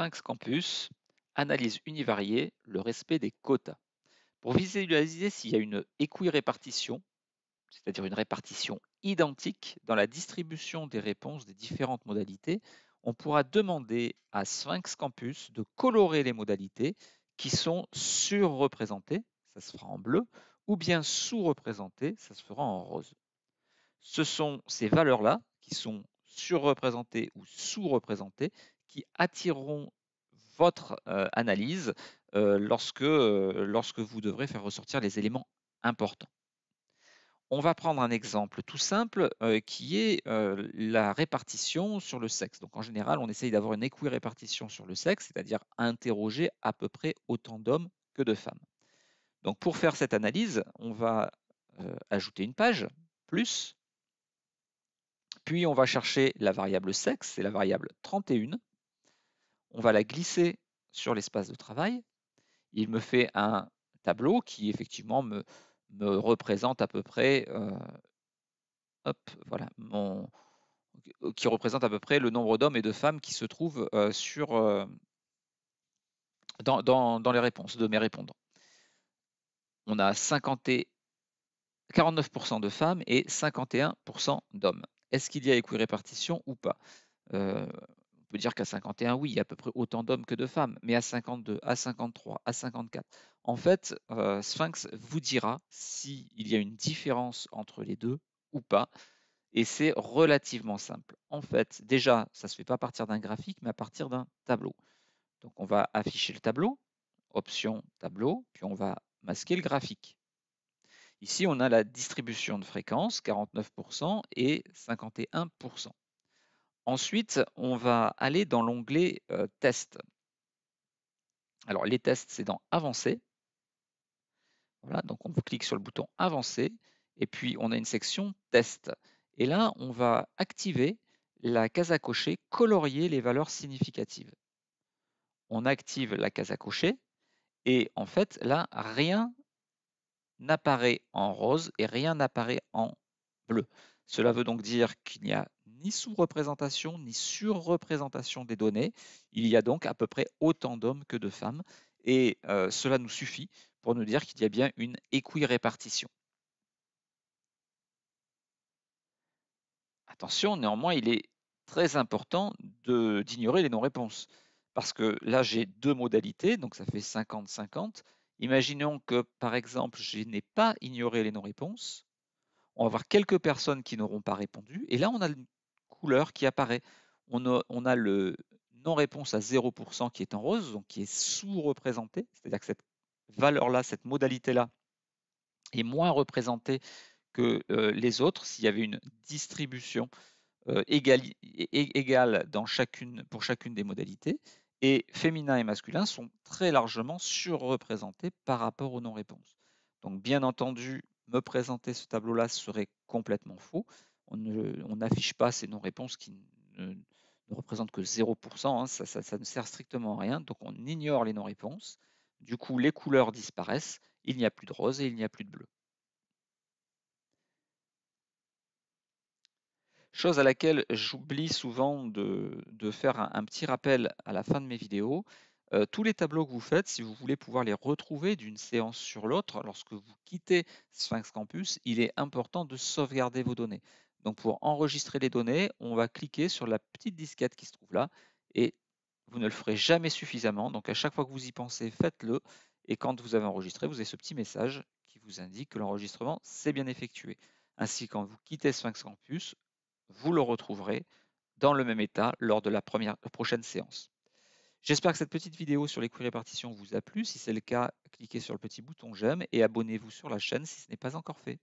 Sphinx Campus, analyse univariée, le respect des quotas. Pour visualiser s'il y a une équirépartition, c'est-à-dire une répartition identique dans la distribution des réponses des différentes modalités, on pourra demander à Sphinx Campus de colorer les modalités qui sont surreprésentées, ça se fera en bleu, ou bien sous-représentées, ça se fera en rose. Ce sont ces valeurs-là, qui sont surreprésentées ou sous-représentées, qui attireront votre analyse lorsque, lorsque vous devrez faire ressortir les éléments importants. On va prendre un exemple tout simple qui est la répartition sur le sexe. Donc en général, on essaye d'avoir une équirépartition sur le sexe, c'est-à-dire interroger à peu près autant d'hommes que de femmes. Donc pour faire cette analyse, on va ajouter une page, plus, puis on va chercher la variable sexe, c'est la variable 31, on va la glisser sur l'espace de travail. Il me fait un tableau qui effectivement me, représente à peu près, euh, voilà, mon, qui représente à peu près le nombre d'hommes et de femmes qui se trouvent euh, sur, euh, dans, les réponses de mes répondants. On a et 49% de femmes et 51% d'hommes. Est-ce qu'il y a répartition ou pas peut dire qu'à 51, oui, il y a à peu près autant d'hommes que de femmes, mais à 52, à 53, à 54. En fait, euh, Sphinx vous dira s'il y a une différence entre les deux ou pas. Et c'est relativement simple. En fait, déjà, ça ne se fait pas à partir d'un graphique, mais à partir d'un tableau. Donc on va afficher le tableau, option tableau, puis on va masquer le graphique. Ici, on a la distribution de fréquence, 49% et 51%. Ensuite, on va aller dans l'onglet test. Alors, les tests, c'est dans Avancer. Voilà, donc on clique sur le bouton Avancé, et puis on a une section Test. Et là, on va activer la case à cocher Colorier les valeurs significatives. On active la case à cocher et en fait, là, rien n'apparaît en rose et rien n'apparaît en bleu. Cela veut donc dire qu'il n'y a ni sous-représentation ni sur-représentation des données. Il y a donc à peu près autant d'hommes que de femmes et euh, cela nous suffit pour nous dire qu'il y a bien une équirépartition. Attention, néanmoins, il est très important d'ignorer les non-réponses parce que là, j'ai deux modalités, donc ça fait 50-50. Imaginons que, par exemple, je n'ai pas ignoré les non-réponses. On va avoir quelques personnes qui n'auront pas répondu. Et là, on a qui apparaît. On a, le non-réponse à 0% qui est en rose, donc qui est sous-représenté, c'est-à-dire que cette valeur-là, cette modalité-là, est moins représentée que euh, les autres s'il y avait une distribution euh, égale, dans chacune, pour chacune des modalités. Et féminin et masculin sont très largement surreprésentés par rapport aux non-réponses. Donc bien entendu, me présenter ce tableau-là serait complètement faux on n'affiche pas ces non-réponses qui ne, représentent que 0%, hein, ça, ne sert strictement à rien, donc on ignore les non-réponses, du coup les couleurs disparaissent, il n'y a plus de rose et il n'y a plus de bleu. Chose à laquelle j'oublie souvent de, faire un, petit rappel à la fin de mes vidéos, euh, tous les tableaux que vous faites, si vous voulez pouvoir les retrouver d'une séance sur l'autre, lorsque vous quittez Sphinx Campus, il est important de sauvegarder vos données. Donc pour enregistrer les données, on va cliquer sur la petite disquette qui se trouve là et vous ne le ferez jamais suffisamment. Donc à chaque fois que vous y pensez, faites-le. Et quand vous avez enregistré, vous avez ce petit message qui vous indique que l'enregistrement s'est bien effectué. Ainsi, quand vous quittez Sphinx Campus, vous le retrouverez dans le même état lors de la, prochaine séance. J'espère que cette petite vidéo sur les queries partitions vous a plu. Si c'est le cas, cliquez sur le petit bouton j'aime et abonnez-vous sur la chaîne si ce n'est pas encore fait.